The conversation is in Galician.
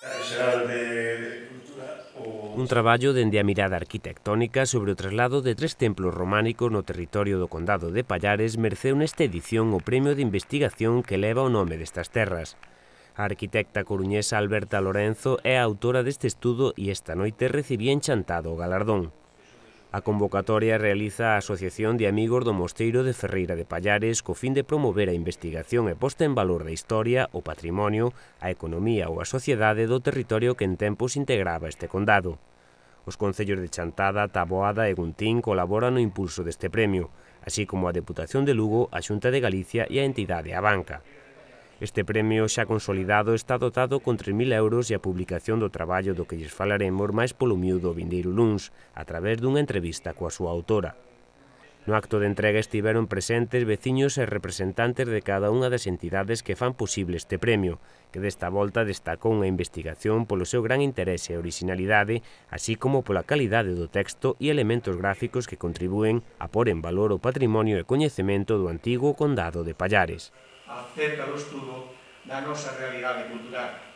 Xeral de Cultura o... Un traballo dende a mirada arquitectónica sobre o traslado de tres templos románicos no territorio do Condado de Pallares merceu nesta edición o premio de investigación que leva o nome destas terras. A arquitecta coruñesa Alberta Lorenzo é a autora deste estudo e esta noite recibía enchantado o galardón. A convocatoria realiza a Asociación de Amigos do Mosteiro de Ferreira de Pallares co fin de promover a investigación e posta en valor da historia, o patrimonio, a economía ou a sociedade do territorio que en tempos integraba este condado. Os concellos de Chantada, Taboada e Guntín colaboran no impulso deste premio, así como a Deputación de Lugo, a Xunta de Galicia e a entidade A Banca. Este premio xa consolidado está dotado con 3.000 euros e a publicación do traballo do que lles falaremos máis polo miúdo vindeiro luns, a través dunha entrevista coa súa autora. No acto de entrega estiveron presentes veciños e representantes de cada unha das entidades que fan posible este premio, que desta volta destacou unha investigación polo seu gran interese e originalidade, así como pola calidade do texto e elementos gráficos que contribúen a pôr en valor o patrimonio e coñecemento do antigo condado de Pallares. Acerca do estudo da nosa realidade cultural